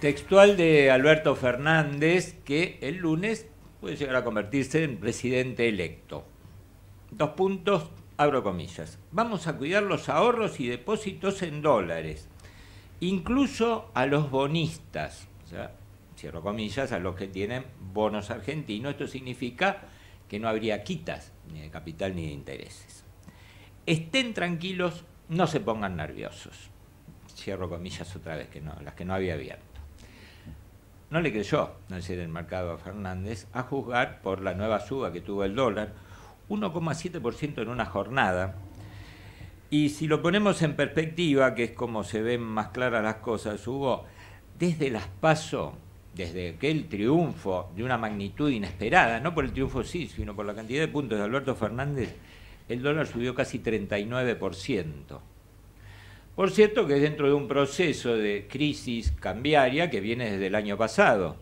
textual de Alberto Fernández que el lunes puede llegar a convertirse en presidente electo. Dos puntos, abro comillas. Vamos a cuidar los ahorros y depósitos en dólares, incluso a los bonistas, o cierro comillas, a los que tienen bonos argentinos. Esto significa que no habría quitas ni de capital ni de intereses. Estén tranquilos, no se pongan nerviosos. Cierro comillas otra vez, que no, las que no había abierto no le creyó decir, el mercado a Fernández, a juzgar por la nueva suba que tuvo el dólar, 1,7% en una jornada. Y si lo ponemos en perspectiva, que es como se ven más claras las cosas, hubo desde las PASO, desde aquel triunfo de una magnitud inesperada, no por el triunfo sí, sino por la cantidad de puntos de Alberto Fernández, el dólar subió casi 39%. Por cierto que es dentro de un proceso de crisis cambiaria que viene desde el año pasado.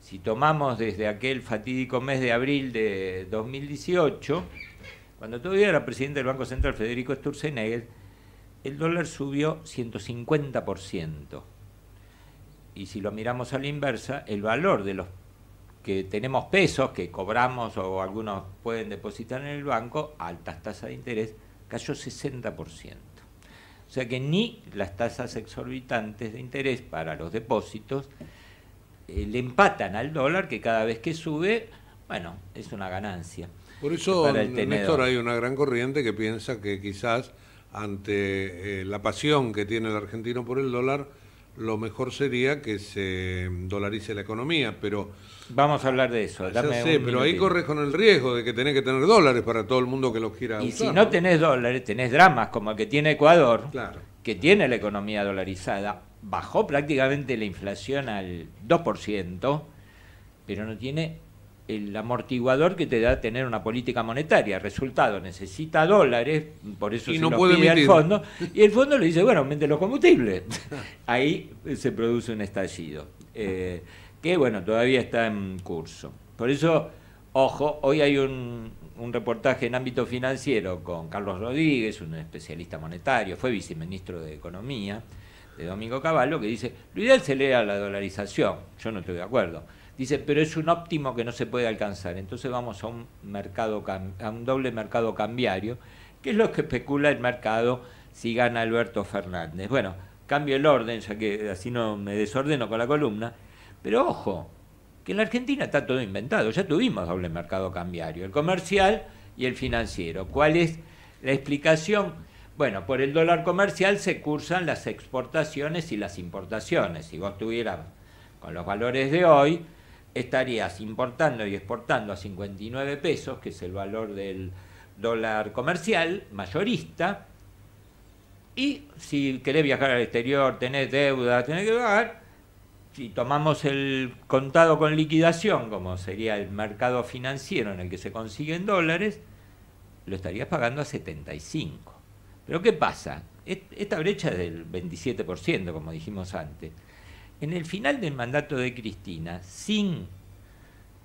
Si tomamos desde aquel fatídico mes de abril de 2018, cuando todavía era presidente del Banco Central Federico Sturzenegger, el dólar subió 150%. Y si lo miramos a la inversa, el valor de los que tenemos pesos, que cobramos o algunos pueden depositar en el banco, altas tasas de interés, cayó 60%. O sea que ni las tasas exorbitantes de interés para los depósitos eh, le empatan al dólar que cada vez que sube, bueno, es una ganancia. Por eso, Néstor, hay una gran corriente que piensa que quizás ante eh, la pasión que tiene el argentino por el dólar, lo mejor sería que se dolarice la economía, pero... Vamos a hablar de eso. Ah, dame pero ahí corres con el riesgo de que tenés que tener dólares para todo el mundo que los quiera y si no, tenés dólares, tenés dramas como el que tiene Ecuador, que tiene la economía dolarizada, bajó prácticamente la inflación al 2%, pero no tiene el amortiguador que te da tener una política monetaria. Resultado, necesita dólares, por eso se no puede pide al fondo, y el fondo le dice, bueno, aumente los combustibles. Ahí se produce un estallido, eh, que bueno, todavía está en curso. Por eso, ojo, hoy hay un, un reportaje en ámbito financiero con Carlos Rodríguez, un especialista monetario, fue viceministro de Economía de Domingo Cavallo, que dice, lo ideal se lea la dolarización, yo no estoy de acuerdo Dice, pero es un óptimo que no se puede alcanzar. Entonces vamos a un, mercado, a un doble mercado cambiario, que es lo que especula el mercado si gana Alberto Fernández. Bueno, cambio el orden, ya que así no me desordeno con la columna. Pero ojo, que en la Argentina está todo inventado. Ya tuvimos doble mercado cambiario, el comercial y el financiero. ¿Cuál es la explicación? Bueno, por el dólar comercial se cursan las exportaciones y las importaciones. Si vos tuvieras con los valores de hoy, estarías importando y exportando a 59 pesos, que es el valor del dólar comercial mayorista, y si querés viajar al exterior, tenés deuda, tenés que pagar, si tomamos el contado con liquidación, como sería el mercado financiero en el que se consiguen dólares, lo estarías pagando a 75. Pero ¿qué pasa? Esta brecha es del 27%, como dijimos antes. En el final del mandato de Cristina, sin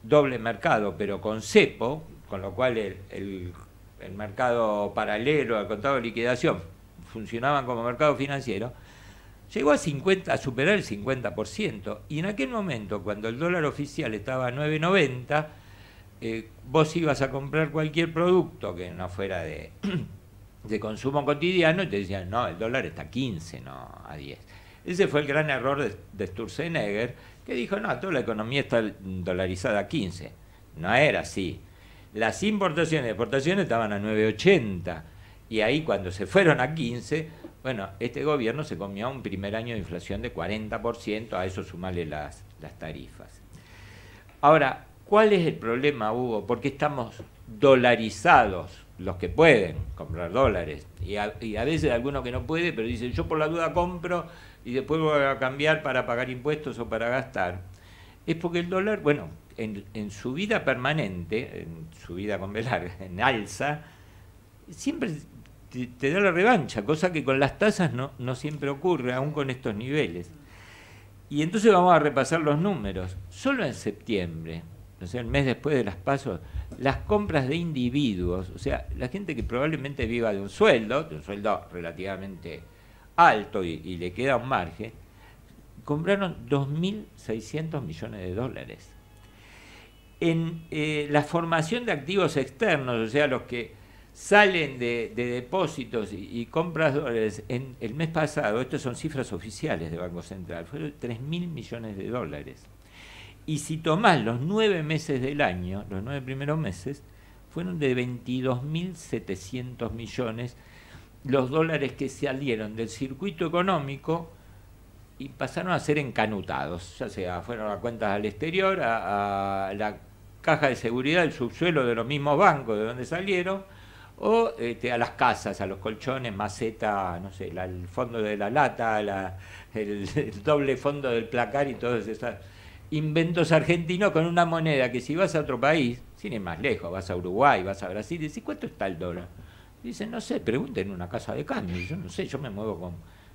doble mercado, pero con cepo, con lo cual el, mercado paralelo al contado de liquidación funcionaban como mercado financiero, llegó a, superar el 50%. Y en aquel momento, cuando el dólar oficial estaba a 9.90, eh, vos ibas a comprar cualquier producto que no fuera de, de consumo cotidiano y te decían, no, el dólar está a 15, no a 10. Ese fue el gran error de, Sturzenegger, que dijo, no, toda la economía está dolarizada a 15. No era así. Las importaciones y exportaciones estaban a 9,80. Y ahí cuando se fueron a 15, bueno, este gobierno se comió un primer año de inflación de 40%, a eso sumale las, las tarifas. Ahora, ¿cuál es el problema, Hugo? ¿Por qué estamos dolarizados los que pueden comprar dólares. Y a, veces algunos que no pueden, pero dicen yo por la duda compro y después voy a cambiar para pagar impuestos o para gastar. Es porque el dólar, bueno, en, su vida permanente, en su vida con velar, en alza, siempre te, da la revancha, cosa que con las tasas no, no siempre ocurre, aún con estos niveles. Y entonces vamos a repasar los números. Solo en septiembre, no sé, el mes después de las pasos, las compras de individuos, o sea, la gente que probablemente viva de un sueldo, de un sueldo relativamente alto y, le queda un margen, compraron 2.600 millones de dólares. En eh, la formación de activos externos, o sea, los que salen de, depósitos y, y, compras dólares, en el mes pasado, estas son cifras oficiales de Banco Central, fueron 3.000 millones de dólares. Y si tomás los nueve meses del año, los nueve primeros meses, fueron de 22.700 millones los dólares que salieron del circuito económico y pasaron a ser encanutados, ya sea fueron a cuentas al exterior, a, la caja de seguridad, el subsuelo de los mismos bancos de donde salieron, o este, a las casas, a los colchones, maceta, no sé, el fondo de la lata, el, doble fondo del placar y todas esas inventos argentinos con una moneda que si vas a otro país, no es más lejos, vas a Uruguay, vas a Brasil, y decís, ¿cuánto está el dólar? Dicen, no sé, pregunten en una casa de cambio, yo no sé, yo me muevo con,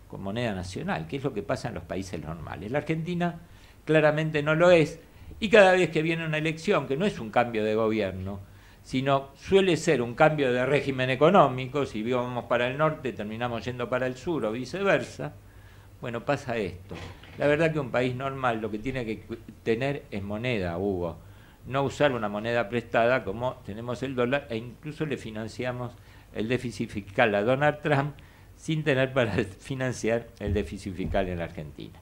con moneda nacional, que es lo que pasa en los países normales. La Argentina claramente no lo es, y cada vez que viene una elección, que no es un cambio de gobierno, sino suele ser un cambio de régimen económico, si vamos para el norte terminamos yendo para el sur o viceversa, bueno, pasa esto. La verdad que un país normal lo que tiene que tener es moneda, Hugo. No usar una moneda prestada como tenemos el dólar e incluso le financiamos el déficit fiscal a Donald Trump sin tener para financiar el déficit fiscal en la Argentina.